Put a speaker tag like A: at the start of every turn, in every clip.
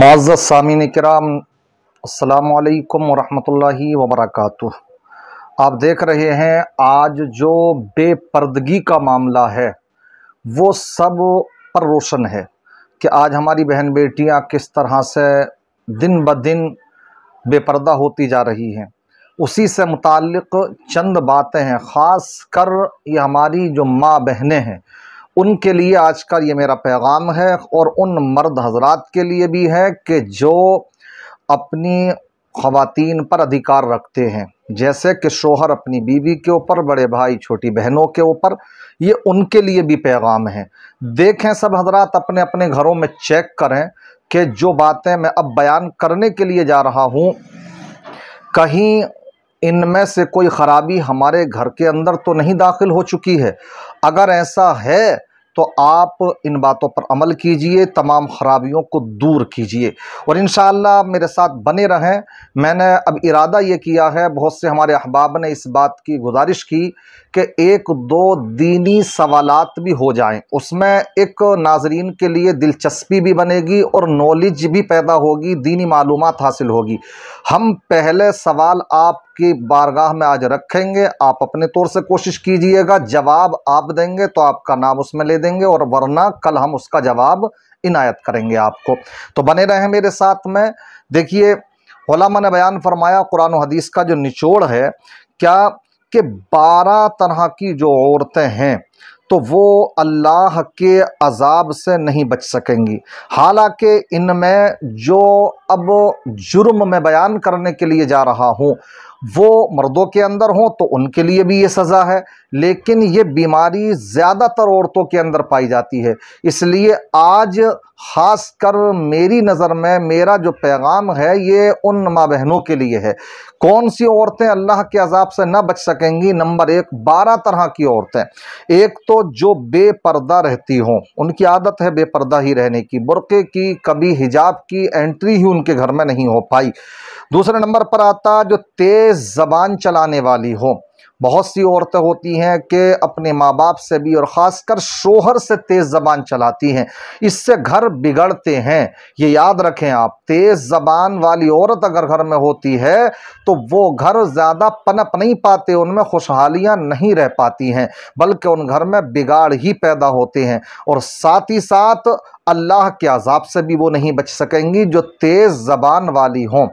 A: माजत सामिन कराम अल्लाम वरहि वर्क आप देख रहे हैं आज जो बेपर्दगी का मामला है वो सब पर रोशन है कि आज हमारी बहन बेटियां किस तरह से दिन ब दिन बेपर्दा होती जा रही हैं उसी से मुतक़ चंद बातें हैं ख़ास कर ये हमारी जो माँ बहनें हैं उनके लिए आज का ये मेरा पैगाम है और उन मर्द हजरात के लिए भी है कि जो अपनी ख़वातीन पर अधिकार रखते हैं जैसे कि शोहर अपनी बीवी के ऊपर बड़े भाई छोटी बहनों के ऊपर ये उनके लिए भी पैगाम है देखें सब हजरात अपने अपने घरों में चेक करें कि जो बातें मैं अब बयान करने के लिए जा रहा हूँ कहीं इनमें से कोई ख़राबी हमारे घर के अंदर तो नहीं दाखिल हो चुकी है अगर ऐसा है तो आप इन बातों पर अमल कीजिए तमाम ख़राबियों को दूर कीजिए और इन मेरे साथ बने रहें मैंने अब इरादा ये किया है बहुत से हमारे अहबाब ने इस बात की गुजारिश की कि एक दो दीनी सवालात भी हो जाएं उसमें एक नाजरीन के लिए दिलचस्पी भी बनेगी और नॉलेज भी पैदा होगी दीनी मालूम हासिल होगी हम पहले सवाल आप आपकी बारगाह में आज रखेंगे आप अपने तौर से कोशिश कीजिएगा जवाब आप देंगे तो आपका नाम उसमें ले देंगे और वरना कल हम उसका जवाब इनायत करेंगे आपको तो बने रहें मेरे साथ में देखिए ओलामा ने बयान फरमाया कुरान हदीस का जो निचोड़ है क्या कि बारह तरह की जो औरतें हैं तो वो अल्लाह के अजाब से नहीं बच सकेंगी हालांकि इनमें जो अब जुर्म में बयान करने के लिए जा रहा हूँ वो मर्दों के अंदर हों तो उनके लिए भी ये सज़ा है लेकिन ये बीमारी ज़्यादातर औरतों के अंदर पाई जाती है इसलिए आज ख़ास कर मेरी नज़र में मेरा जो पैगाम है ये उन माँ बहनों के लिए है कौन सी औरतें अल्लाह के अजाब से ना बच सकेंगी नंबर एक बारह तरह की औरतें एक तो जो बेपर्दा रहती हों उनकी आदत है बेपर्दा ही रहने की बुरके की कभी हिजाब की एंट्री ही उनके घर में नहीं हो पाई दूसरे नंबर पर आता जो तेज ज़बान चलाने वाली हो बहुत सी औरतें होती हैं कि अपने माँ बाप से भी और ख़ासकर शोहर से तेज़ ज़बान चलाती हैं इससे घर बिगड़ते हैं ये याद रखें आप तेज़ ज़बान वाली औरत अगर घर में होती है तो वो घर ज़्यादा पनप नहीं पाते उनमें खुशहालियाँ नहीं रह पाती हैं बल्कि उन घर में बिगाड़ ही पैदा होते हैं और साथ ही साथ अल्लाह के अजाब से भी वो नहीं बच सकेंगी जो तेज़ ज़बान वाली हों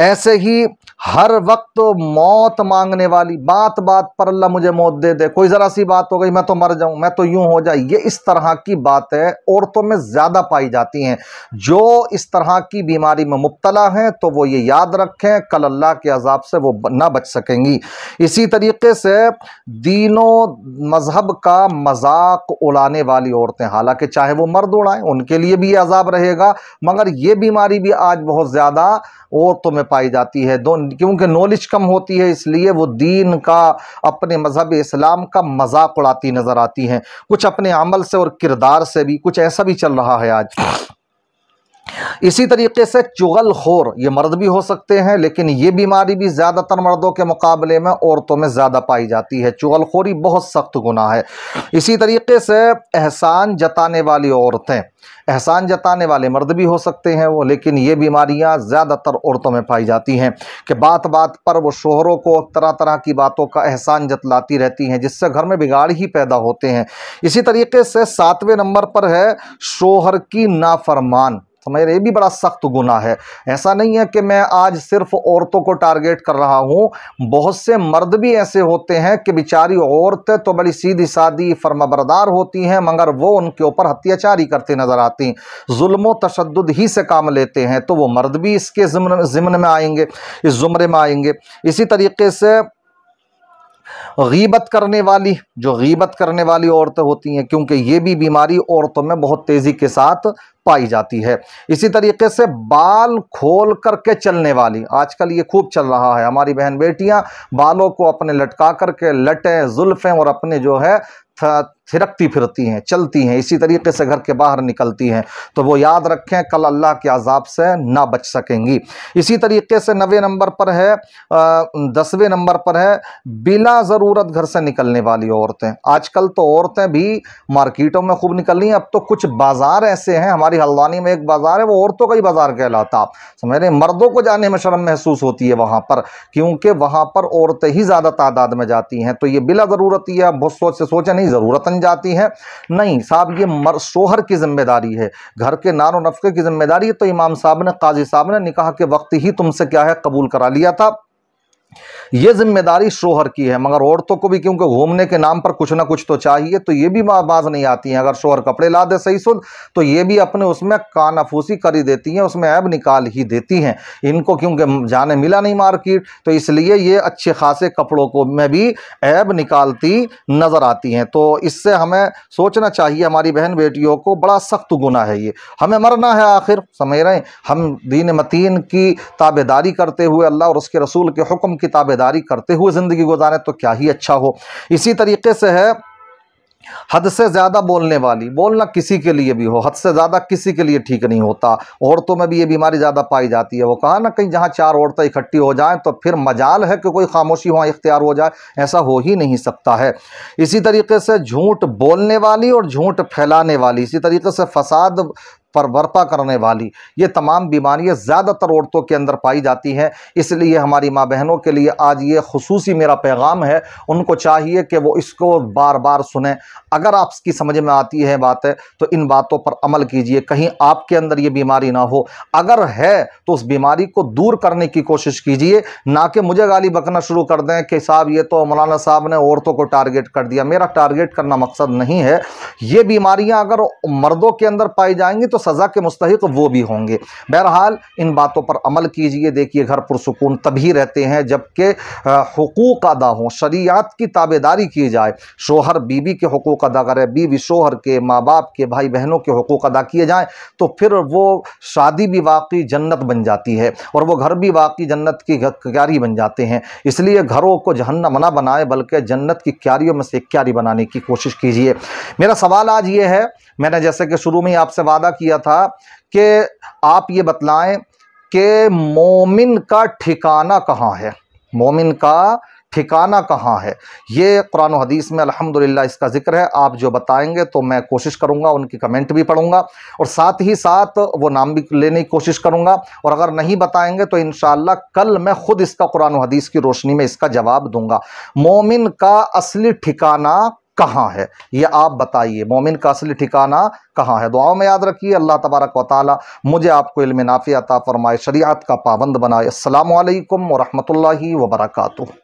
A: ऐसे ही हर वक्त मौत मांगने वाली बात बात पर अल्लाह मुझे मौत दे दे कोई ज़रा सी बात हो गई मैं तो मर जाऊं मैं तो यूं हो जाए ये इस तरह की बातें औरतों में ज़्यादा पाई जाती हैं जो इस तरह की बीमारी में मुबतला हैं तो वो ये याद रखें कल अल्लाह के अजाब से वो ना बच सकेंगी इसी तरीके से दीनों मज़हब का मजाक उड़ाने वाली औरतें हालांकि चाहे वो मर्द उड़ाएं उनके लिए भी ये अजाब रहेगा मगर ये बीमारी भी आज बहुत ज़्यादा औरतों में पाई जाती है दो क्योंकि नॉलेज कम होती है इसलिए वो दीन का अपने मज़हब इस्लाम का मजाक उड़ाती नज़र आती हैं कुछ अपने अमल से और किरदार से भी कुछ ऐसा भी चल रहा है आज इसी तरीके से चुगल खोर ये मर्द भी हो सकते हैं लेकिन ये बीमारी भी ज़्यादातर मर्दों के मुकाबले में औरतों में ज़्यादा पाई जाती है चुगलखोरी बहुत सख्त गुना है इसी तरीके से एहसान जताने वाली औरतें एहसान जताने वाले मर्द भी हो सकते हैं वो लेकिन ये बीमारियां ज़्यादातर औरतों में पाई जाती हैं कि बात बात पर वो शोहरों को तरह तरह की बातों का एहसान जतलाती रहती हैं जिससे घर में बिगाड़ ही पैदा होते हैं इसी तरीके से सातवें नंबर पर है शोहर की नाफरमान समझ तो रहे ये भी बड़ा सख्त गुना है ऐसा नहीं है कि मैं आज सिर्फ औरतों को टारगेट कर रहा हूँ बहुत से मर्द भी ऐसे होते हैं कि बेचारी औरतें तो बड़ी सीधी सादी फर्माबरदार होती हैं मगर वो उनके ऊपर अत्याचारी करते नज़र आती हैं जुल्म तशद ही से काम लेते हैं तो वो मर्द भी इसके जिम्न जिम्न में आएंगे इस ज़ुमरे में आएंगे इसी तरीके से गीबत करने वाली जो गीबत करने वाली औरतें होती हैं क्योंकि ये भी बीमारी औरतों में बहुत तेज़ी के साथ पाई जाती है इसी तरीके से बाल खोल करके चलने वाली आजकल ये खूब चल रहा है हमारी बहन बेटियां बालों को अपने लटका करके लटें जुल्फ़ें और अपने जो है थिरकती फिरती हैं चलती हैं इसी तरीके से घर के बाहर निकलती हैं तो वो याद रखें कल अल्लाह के अजाब से ना बच सकेंगी इसी तरीके से नवे नंबर पर है दसवें नंबर पर है बिना ज़रूरत घर से निकलने वाली औरतें आजकल तो औरतें भी मार्केटों में खूब निकल रही हैं अब तो कुछ बाज़ार ऐसे हैं हमारे हमारी हल्द्वानी में एक बाज़ार है वो औरतों का ही बाज़ार कहलाता समझ तो रहे मर्दों को जाने में शर्म महसूस होती है वहाँ पर क्योंकि वहाँ पर औरतें ही ज़्यादा तादाद में जाती हैं तो ये बिला ज़रूरत ही है बहुत सोच से सोचें नहीं ज़रूरतन जाती हैं नहीं साहब ये मर शोहर की जिम्मेदारी है घर के नारो नफके की जिम्मेदारी है तो इमाम साहब ने काजी साहब ने निकाह के वक्त ही तुमसे क्या है कबूल करा लिया था ये जिम्मेदारी शोहर की है मगर औरतों को भी क्योंकि घूमने के नाम पर कुछ ना कुछ तो चाहिए तो ये भी बाज नहीं आती हैं अगर शोहर कपड़े ला दे सही सुध तो ये भी अपने उसमें कानाफूसी करी देती हैं उसमें ऐब निकाल ही देती हैं इनको क्योंकि जाने मिला नहीं मार्केट तो इसलिए ये अच्छे खासे कपड़ों को में भी ऐब निकालती नज़र आती हैं तो इससे हमें सोचना चाहिए हमारी बहन बेटियों को बड़ा सख्त गुना है ये हमें मरना है आखिर समझ रहे हैं हम दीन मतीन की ताबेदारी करते हुए अल्लाह और उसके रसूल के हुक्म उनकी ताबेदारी करते हुए ज़िंदगी गुजारें तो क्या ही अच्छा हो इसी तरीके से है हद से ज़्यादा बोलने वाली बोलना किसी के लिए भी हो हद से ज़्यादा किसी के लिए ठीक नहीं होता औरतों में भी ये बीमारी ज़्यादा पाई जाती है वो कहा ना कहीं जहाँ चार औरतें इकट्ठी हो जाएं तो फिर मजाल है कि कोई खामोशी वहाँ इख्तियार हो जाए ऐसा हो ही नहीं सकता है इसी तरीके से झूठ बोलने वाली और झूठ फैलाने वाली इसी तरीके से फसाद पर वर्पा करने वाली ये तमाम बीमारियाँ ज़्यादातर औरतों के अंदर पाई जाती हैं इसलिए हमारी माँ बहनों के लिए आज ये खसूसी मेरा पैगाम है उनको चाहिए कि वो इसको बार बार सुने अगर आपकी समझ में आती है बातें तो इन बातों पर अमल कीजिए कहीं आपके अंदर ये बीमारी ना हो अगर है तो उस बीमारी को दूर करने की कोशिश कीजिए ना कि मुझे गाली बकना शुरू कर दें कि साहब ये तो मौलाना साहब ने औरतों को टारगेट कर दिया मेरा टारगेट करना मकसद नहीं है ये बीमारियाँ अगर मर्दों के अंदर पाई जाएंगी तो सज़ा के मुस्तक वो भी होंगे बहरहाल इन बातों पर अमल कीजिए देखिए घर पुरसकून तभी रहते हैं जबकि हकूक़ अदा हों शरीत की ताबेदारी की जाए शोहर बीबी के हकूक़ अदा करें बीवी शोहर के माँ बाप के भाई बहनों के हकूक़ अदा किए जाएँ तो फिर वो शादी भी वाकई जन्नत बन जाती है और वह घर भी वाकई जन्नत की क्यारी बन जाते हैं इसलिए घरों को जहन्न मना बनाए बल्कि जन्नत की क्यारियों में से क्यारी बनाने की कोशिश कीजिए मेरा सवाल आज ये है मैंने जैसे कि शुरू में ही आपसे वादा किया किया था कि आप ये बतलाएं कि मोमिन का ठिकाना कहाँ है मोमिन का ठिकाना कहाँ है ये कुरान हदीस में अल्हम्दुलिल्लाह इसका ज़िक्र है आप जो बताएंगे तो मैं कोशिश करूँगा उनकी कमेंट भी पढ़ूँगा और साथ ही साथ वो नाम भी लेने की कोशिश करूँगा और अगर नहीं बताएंगे तो इन कल मैं ख़ुद इसका कुरान हदीस की रोशनी में इसका जवाब दूँगा मोमिन का असली ठिकाना कहाँ है ये आप बताइए मोमिन का असली ठिकाना कहाँ है दुआओं में याद रखिए अल्लाह तबारक वाली मुझे आपको इल्म नाफ़ी अता फ़रमाए शरीयत का पाबंद बनाए अल्लाम वरहमल वर्का